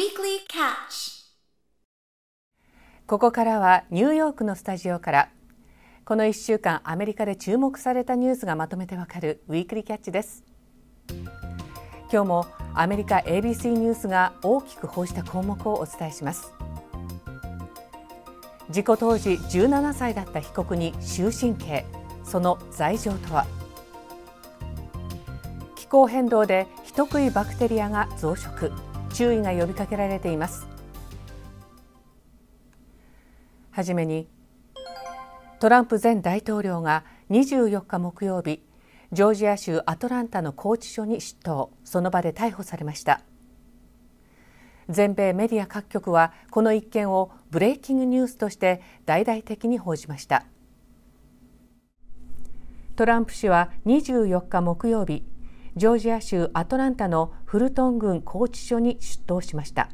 Weekly Catch ここからはニューヨークのスタジオからこの1週間アメリカで注目されたニュースがまとめてわかるウィークリーキャッチです今日もアメリカ ABC ニュースが大きく報じた項目をお伝えします事故当時17歳だった被告に終身刑その罪状とは気候変動で人食いバクテリアが増殖注意が呼びかけられていますはじめにトランプ前大統領が24日木曜日ジョージア州アトランタの拘置所に出頭その場で逮捕されました全米メディア各局はこの一件をブレイキングニュースとして大々的に報じましたトランプ氏は24日木曜日ジョージア州アトランタのフルトン郡拘置所に出頭しました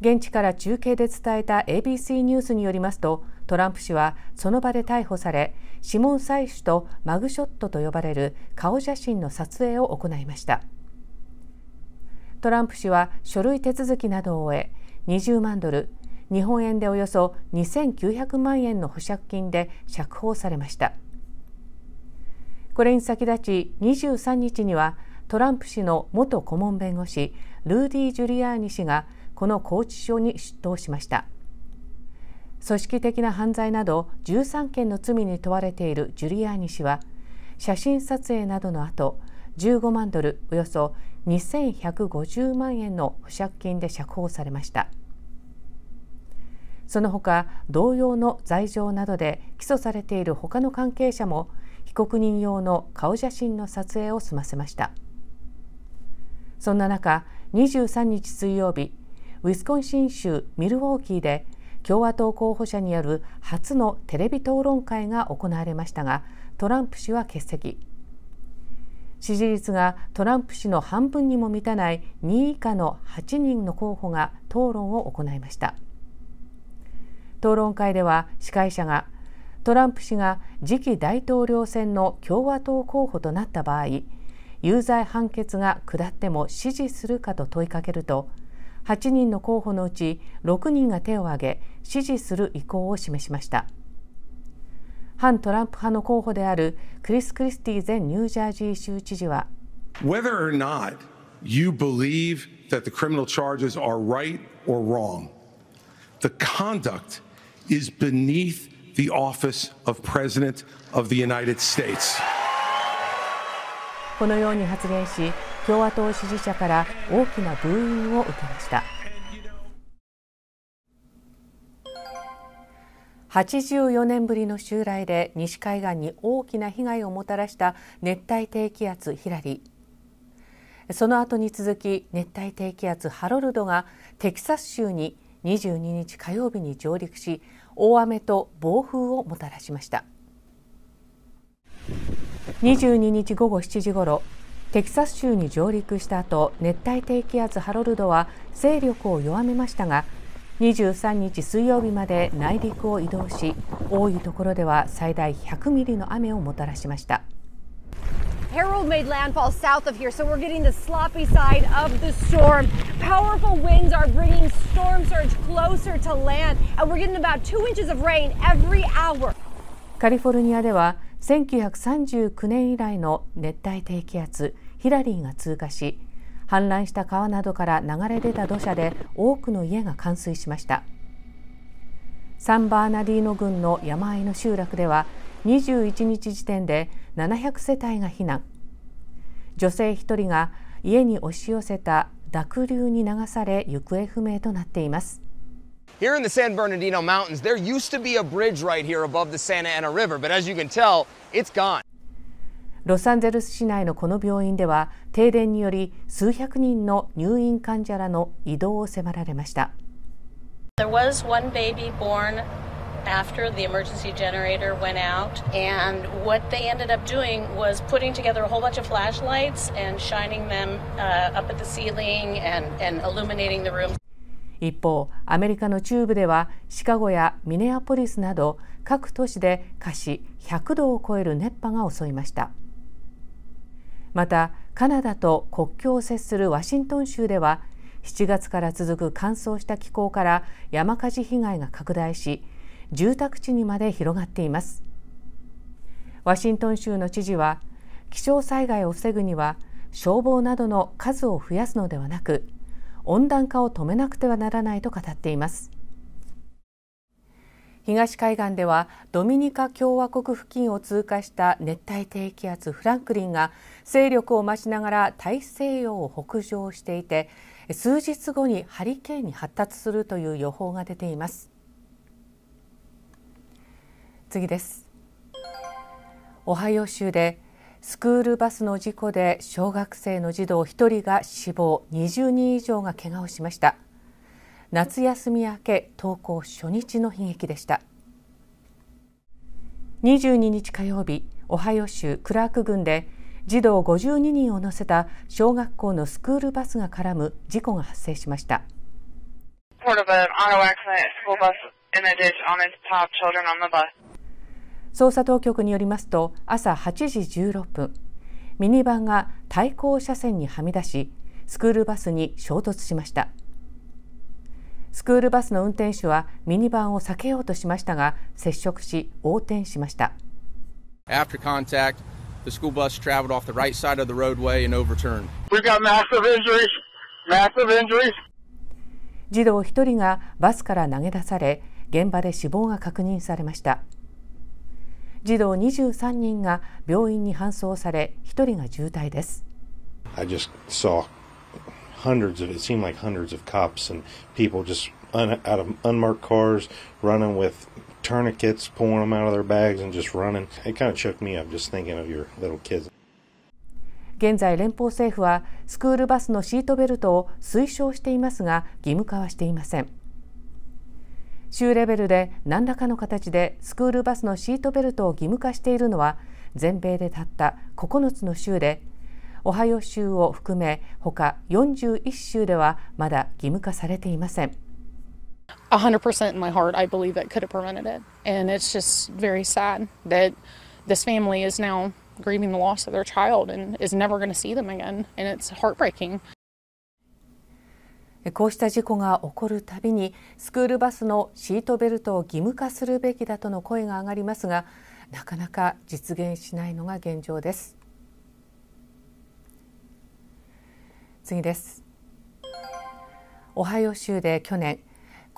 現地から中継で伝えた ABC ニュースによりますとトランプ氏はその場で逮捕され指紋採取とマグショットと呼ばれる顔写真の撮影を行いましたトランプ氏は書類手続きなどを終え20万ドル日本円でおよそ2900万円の保釈金で釈放されました。これに先立ち23日にはトランプ氏の元顧問弁護士ルーディ・ジュリアーニ氏がこの拘置所に出頭しました組織的な犯罪など13件の罪に問われているジュリアーニ氏は写真撮影などの後15万ドルおよそ2150万円の保釈金で釈放されましたその他同様の罪状などで起訴されている他の関係者も被告人用の顔写真の撮影を済ませましたそんな中23日水曜日ウィスコンシン州ミルウォーキーで共和党候補者による初のテレビ討論会が行われましたがトランプ氏は欠席支持率がトランプ氏の半分にも満たない2位以下の8人の候補が討論を行いました討論会では司会者がトランプ氏が次期大統領選の共和党候補となった場合有罪判決が下っても支持するかと問いかけると8人の候補のうち6人が手を挙げ支持する意向を示しました反トランプ派の候補であるクリス・クリスティ前ニュージャージー州知事は Whether or not you believe that the criminal charges are right or wrong, the conduct is beneath the office of President of the United States. このように発言し、共和党支持者から大きなブーイングを受けました。84年ぶりの襲来で西海岸に大きな被害をもたらした熱帯低気圧ヒラリーその後に続き熱帯低気圧ハロルドがテキサス州に22日火曜日に上陸し大雨と暴風をもたらしました22日午後7時ごろテキサス州に上陸した後熱帯低気圧ハロルドは勢力を弱めましたが23日水曜日まで内陸を移動し多いところでは最大100ミリの雨をもたらしました。Harold made landfall south of here, so we're getting the sloppy side of the storm. Powerful winds are bringing storm closer to land, and we're getting about two inches of rain every hour. カリフォルニアでは1939年以来の熱帯低気圧ヒラリーが通過し氾濫した川などから流れ出た土砂で多くの家が冠水しましたサンバーナディーノ郡の山あいの集落では21日時点で700世帯が避難女性1人が家に押し寄せた濁流に流され行方不明となっています Here in the San Bernardino Mountains, there used to be a bridge right here above the Santa Ana River, but as you can tell, it's gone. ロサンゼルス市内のこの病院では停電により数百人の入院患者らの移動を迫られました。There was one baby born after the emergency generator went out. And what they ended up doing was putting together a whole bunch of flashlights and shining them uh, up at the ceiling and, and illuminating the room. 一方アメリカの中部ではシカゴやミネアポリスなど各都市で華氏100度を超える熱波が襲いましたまたカナダと国境を接するワシントン州では7月から続く乾燥した気候から山火事被害が拡大し住宅地にまで広がっていますワシントン州の知事は気象災害を防ぐには消防などの数を増やすのではなく温暖化を止めなくてはならないと語っています東海岸ではドミニカ共和国付近を通過した熱帯低気圧フランクリンが勢力を増しながら大西洋を北上していて数日後にハリケーンに発達するという予報が出ています次ですオハイオ州でスクールバスの事故で小学生の児童1人が死亡20人以上がけがをしました夏休み明け登校初日の悲劇でした22日火曜日オハイオ州クラーク郡で児童52人を乗せた小学校のスクールバスが絡む事故が発生しました捜査当局によりますと朝8時16分ミニバンが対向車線にはみ出しスクールバスに衝突しましたスクールバスの運転手はミニバンを避けようとしましたが接触し横転しました After contact, the school bus traveled off the right side of the roadway and overturned. We've got massive injuries, massive injuries. 児童1人がバスから投げ出され現場で死亡が確認されました。児童23人が病院に搬送され1人が重体です。hundreds of it seemed like hundreds of cops and people just un, out of unmarked cars running with tourniquets pulling them out of their bags and just running it kind of choked me up just thinking of your little kids 現在連邦政府はスクールバスのシートベルトを推奨していますが義務化はしていません州レベルで何らかの形でスクールバスのシートベルトを義務化しているのは全米でたった9つの州でオハイオ州を含め他41州ではまだ義務化されていません。100% in my heart, I believe that could have prevented it. And it's just very sad that this family is now grieving the loss of their child and is never going to see them again. And it's heartbreaking. こうした事故が起こるたびにスクールバスのシートベルトを義務化するべきだとの声が上がりますがなかなか実現しないのが現状です次ですオハイオ州で去年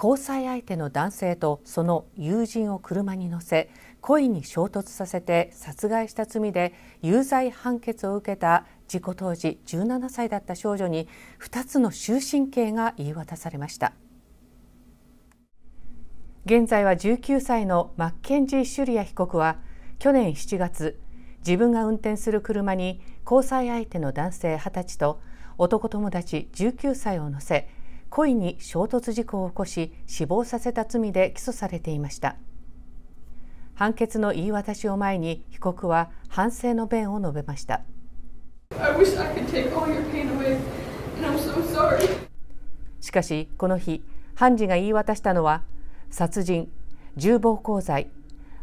交際相手の男性とその友人を車に乗せ故意に衝突させて殺害した罪で有罪判決を受けた事故当時17歳だった少女に2つの終身刑が言い渡されました現在は19歳のマッケンジー・シュリア被告は去年7月自分が運転する車に交際相手の男性20歳と男友達19歳を乗せ故意に衝突事故を起こし死亡させた罪で起訴されていました。判決の言い渡しを前に被告は反省の弁を述べました。しかしこの日判事が言い渡したのは殺人重暴行罪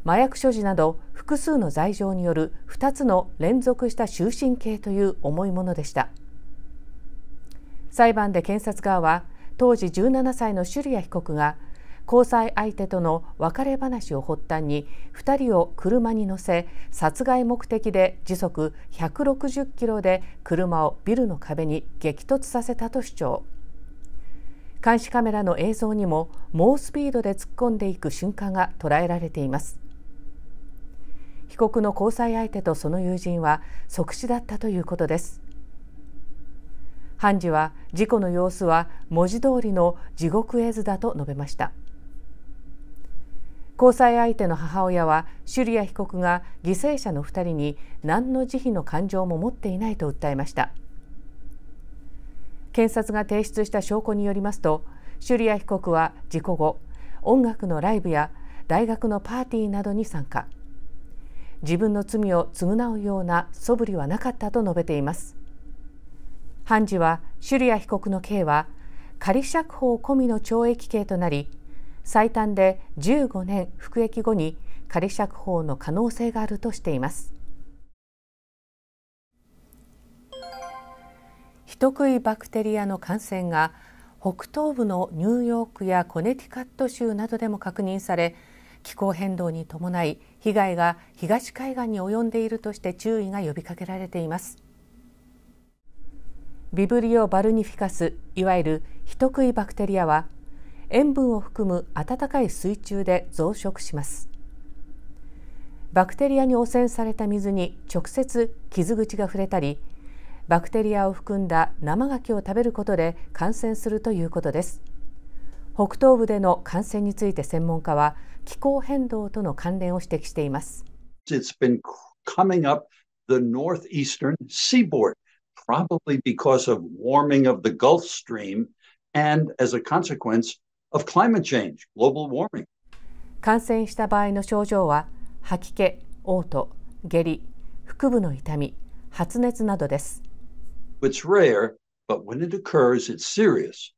麻薬所持など複数の罪状による2つの連続した終身刑という重いものでした裁判で検察側は当時17歳のシュリア被告が交際相手との別れ話を発端に2人を車に乗せ殺害目的で時速160キロで車をビルの壁に激突させたと主張監視カメラの映像にも猛スピードで突っ込んでいく瞬間が捉えられています被告の交際相手とその友人は即死だったということです判事は事故の様子は文字通りの地獄絵図だと述べました。交際相手の母親はシュリア被告が犠牲者の2人に何の慈悲の感情も持っていないと訴えました検察が提出した証拠によりますとシュリア被告は事故後音楽のライブや大学のパーティーなどに参加自分の罪を償うような素振りはなかったと述べています判事はシュリア被告の刑は仮釈放込みの懲役刑となり最短で15年服役後に仮釈放の可能性があるとしています人食いバクテリアの感染が北東部のニューヨークやコネティカット州などでも確認され気候変動に伴い被害が東海岸に及んでいるとして注意が呼びかけられていますビブリオバルニフィカスいわゆる人食いバクテリアは塩分を含む暖かい水中で増殖しますバクテリアに汚染された水に直接傷口が触れたりバクテリアを含んだ生牡蠣を食べることで感染するということです北東部での感染について専門家は気候変動との関連を指摘しています It's been coming up the northeastern seaboard probably because of warming of the Gulf Stream and as a consequence of climate change, global warming. 感染した場合の症状は吐き気、嘔吐、下痢、腹部の痛み、発熱などです。It's rare, but when it occurs, it's serious.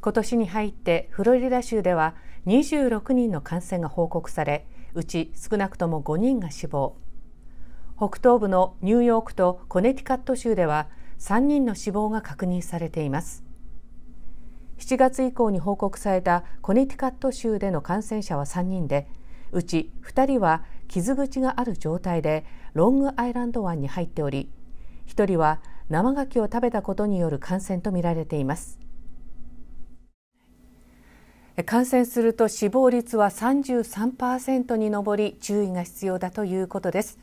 今年に入ってフロリダ州では26人の感染が報告され、うち少なくとも5人が死亡。北東部のニューヨークとコネティカット州では3人の死亡が確認されています。7月以降に報告されたコネティカット州での感染者は3人でうち2人は傷口がある状態でロングアイランド湾に入っており1人は生牡蠣を食べたことによる感染とみられています感染すると死亡率は33%に上り注意が必要だということです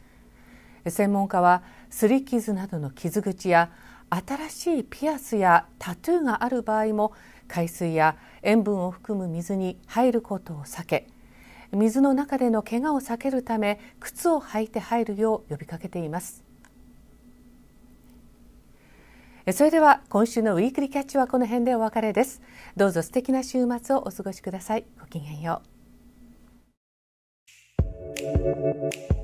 専門家は擦り傷などの傷口や新しいピアスやタトゥーがある場合も海水や塩分を含む水に入ることを避け水の中での怪我を避けるため靴を履いて入るよう呼びかけていますそれでは今週のウィークリーキャッチはこの辺でお別れですどうぞ素敵な週末をお過ごしくださいごきげんよう